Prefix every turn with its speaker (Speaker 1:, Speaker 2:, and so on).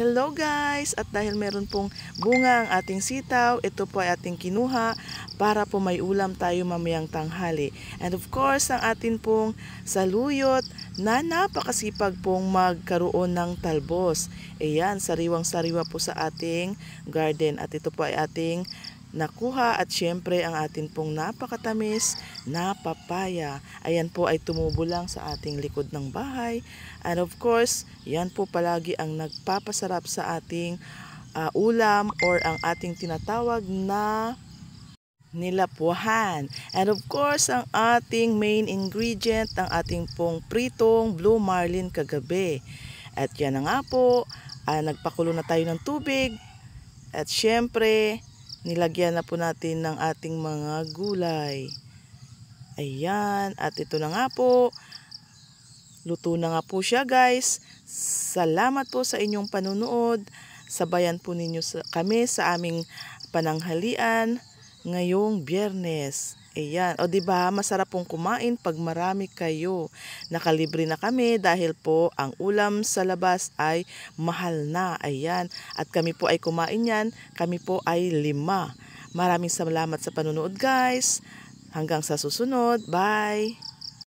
Speaker 1: Hello guys! At dahil meron pong bunga ang ating sitaw, ito po ay ating kinuha para po may ulam tayo mamayang tanghali. And of course, ang atin pong saluyot na napakasipag pong magkaroon ng talbos. Ayan, sariwang-sariwa po sa ating garden. At ito po ay ating nakuha at syempre ang atin pong napakatamis na papaya. Ayan po ay tumubo lang sa ating likod ng bahay. And of course, yan po palagi ang nagpapasarap sa ating uh, ulam or ang ating tinatawag na nilapuhan. And of course, ang ating main ingredient, ang ating pong pritong blue marlin kagabi. At yan na nga po, uh, nagpakulo na tayo ng tubig. At syempre, nilagyan na po natin ng ating mga gulay. Ayan, at ito na nga po. Luto na nga po siya guys. Salamat po sa inyong panunood. Sabayan po ninyo kami sa aming pananghalian ngayong biyernes. Ayan. O di ba masarap pong kumain pag marami kayo. Nakalibre na kami dahil po ang ulam sa labas ay mahal na. Ayan. At kami po ay kumain yan. Kami po ay lima. Maraming salamat sa panonood guys. Hanggang sa susunod. Bye!